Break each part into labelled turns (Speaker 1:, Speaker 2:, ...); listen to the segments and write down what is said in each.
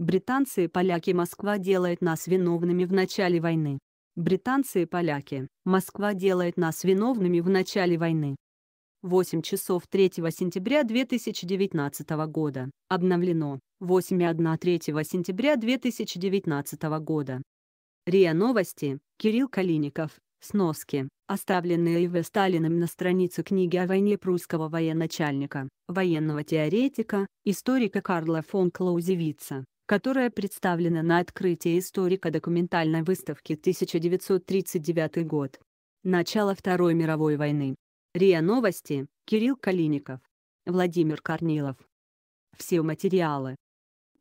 Speaker 1: Британцы и поляки Москва делает нас виновными в начале войны. Британцы и поляки. Москва делает нас виновными в начале войны. 8 часов 3 сентября 2019 года. Обновлено. 8,1 3 сентября 2019 года. РИА Новости. Кирилл Калиников. Сноски, оставленные И.В. Сталиным на странице книги о войне прусского военачальника, военного теоретика, историка Карла фон Клаузевица, которая представлена на открытии историко-документальной выставки 1939 год. Начало Второй мировой войны. РИА Новости, Кирилл Калиников. Владимир Корнилов. Все материалы.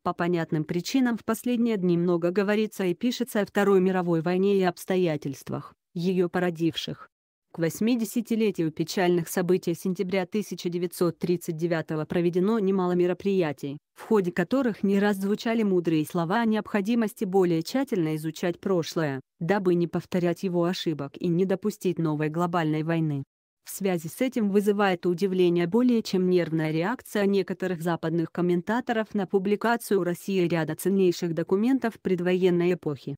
Speaker 1: По понятным причинам в последние дни много говорится и пишется о Второй мировой войне и обстоятельствах, ее породивших. К 80-летию печальных событий сентября 1939 проведено немало мероприятий, в ходе которых не раз звучали мудрые слова о необходимости более тщательно изучать прошлое, дабы не повторять его ошибок и не допустить новой глобальной войны. В связи с этим вызывает удивление более чем нервная реакция некоторых западных комментаторов на публикацию России ряда ценнейших документов предвоенной эпохи.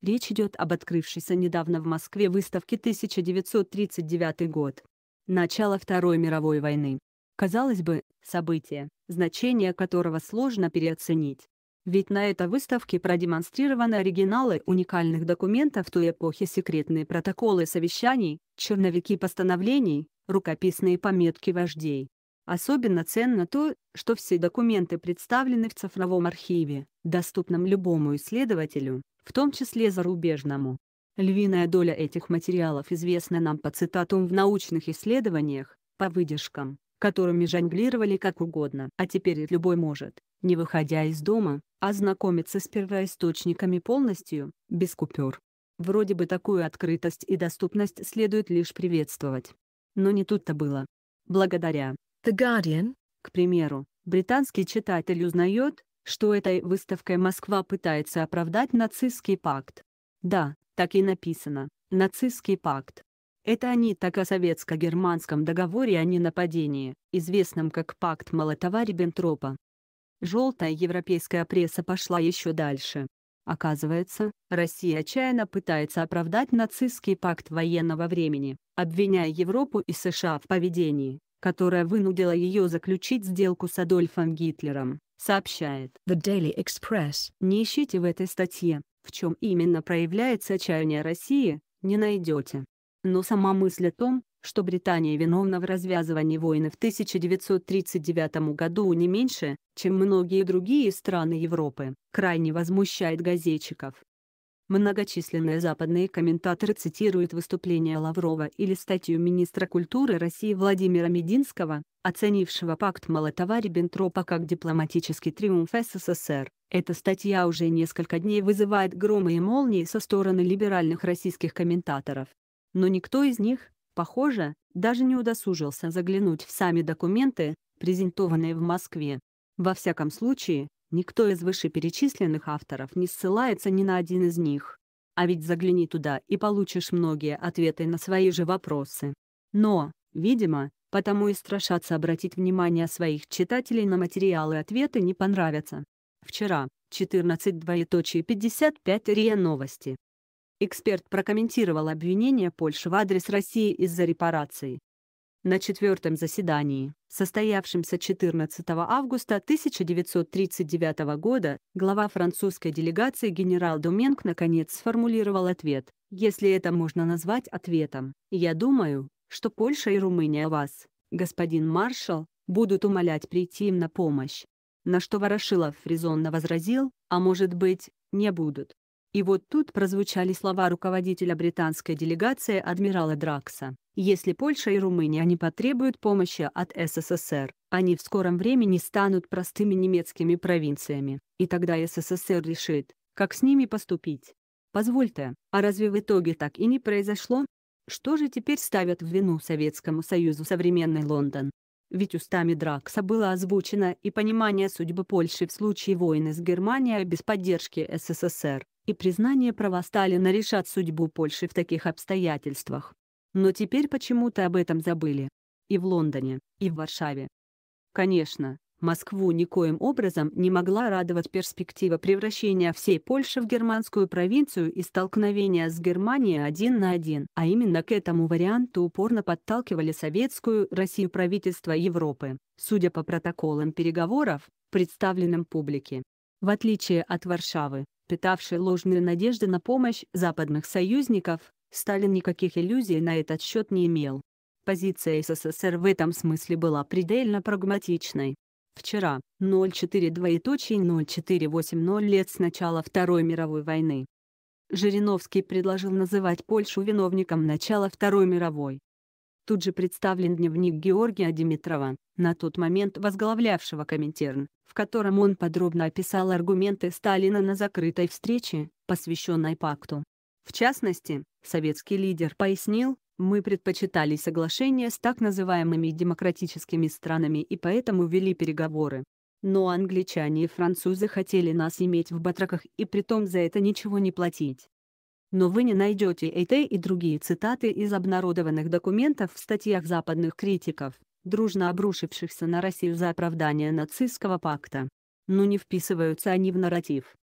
Speaker 1: Речь идет об открывшейся недавно в Москве выставке 1939 год. Начало Второй мировой войны. Казалось бы, событие, значение которого сложно переоценить. Ведь на этой выставке продемонстрированы оригиналы уникальных документов той эпохи секретные протоколы совещаний, черновики постановлений, рукописные пометки вождей. Особенно ценно то, что все документы представлены в цифровом архиве, доступном любому исследователю, в том числе зарубежному. Львиная доля этих материалов известна нам по цитатам в научных исследованиях, по выдержкам, которыми жонглировали как угодно. А теперь любой может, не выходя из дома, ознакомиться с первоисточниками полностью, без купюр. Вроде бы такую открытость и доступность следует лишь приветствовать. Но не тут-то было. Благодаря The Guardian, к примеру, британский читатель узнает, что этой выставкой Москва пытается оправдать нацистский пакт. Да, так и написано, нацистский пакт. Это они так о советско-германском договоре о ненападении, известном как пакт Молотова-Риббентропа. Желтая европейская пресса пошла еще дальше. Оказывается, Россия отчаянно пытается оправдать нацистский пакт военного времени, обвиняя Европу и США в поведении, которая вынудила ее заключить сделку с Адольфом Гитлером, сообщает The Daily Express. Не ищите в этой статье, в чем именно проявляется отчаяние России, не найдете. Но сама мысль о том, что Британия виновна в развязывании войны в 1939 году не меньше, чем многие другие страны Европы, крайне возмущает газетчиков. Многочисленные западные комментаторы цитируют выступление Лаврова или статью министра культуры России Владимира Мединского, оценившего пакт Молотова-Риббентропа как дипломатический триумф СССР. Эта статья уже несколько дней вызывает громы и молнии со стороны либеральных российских комментаторов. Но никто из них, похоже, даже не удосужился заглянуть в сами документы, презентованные в Москве. Во всяком случае, Никто из вышеперечисленных авторов не ссылается ни на один из них. А ведь загляни туда и получишь многие ответы на свои же вопросы. Но, видимо, потому и страшаться обратить внимание своих читателей на материалы ответы не понравятся. Вчера, 14 РИА Новости. Эксперт прокомментировал обвинение Польши в адрес России из-за репараций на четвертом заседании, состоявшемся 14 августа 1939 года, глава французской делегации генерал Доменг наконец сформулировал ответ, если это можно назвать ответом. «Я думаю, что Польша и Румыния вас, господин маршал, будут умолять прийти им на помощь». На что Ворошилов резонно возразил, а может быть, не будут. И вот тут прозвучали слова руководителя британской делегации адмирала Дракса. Если Польша и Румыния не потребуют помощи от СССР, они в скором времени станут простыми немецкими провинциями, и тогда СССР решит, как с ними поступить. Позвольте, а разве в итоге так и не произошло? Что же теперь ставят в вину Советскому Союзу современный Лондон? Ведь устами Дракса было озвучено и понимание судьбы Польши в случае войны с Германией без поддержки СССР и признание права Сталина решат судьбу Польши в таких обстоятельствах. Но теперь почему-то об этом забыли. И в Лондоне, и в Варшаве. Конечно, Москву никоим образом не могла радовать перспектива превращения всей Польши в германскую провинцию и столкновения с Германией один на один. А именно к этому варианту упорно подталкивали советскую Россию правительство Европы, судя по протоколам переговоров, представленным публике. В отличие от Варшавы, питавший ложные надежды на помощь западных союзников, Сталин никаких иллюзий на этот счет не имел. Позиция СССР в этом смысле была предельно прагматичной. Вчера, 0.42.0.480 лет с начала Второй мировой войны. Жириновский предложил называть Польшу виновником начала Второй мировой. Тут же представлен дневник Георгия Димитрова, на тот момент возглавлявшего Коминтерн, в котором он подробно описал аргументы Сталина на закрытой встрече, посвященной пакту. В частности, советский лидер пояснил, мы предпочитали соглашение с так называемыми демократическими странами и поэтому вели переговоры. Но англичане и французы хотели нас иметь в батраках и притом за это ничего не платить но вы не найдете этой и другие цитаты из обнародованных документов в статьях западных критиков, дружно обрушившихся на Россию за оправдание нацистского пакта. Но не вписываются они в нарратив,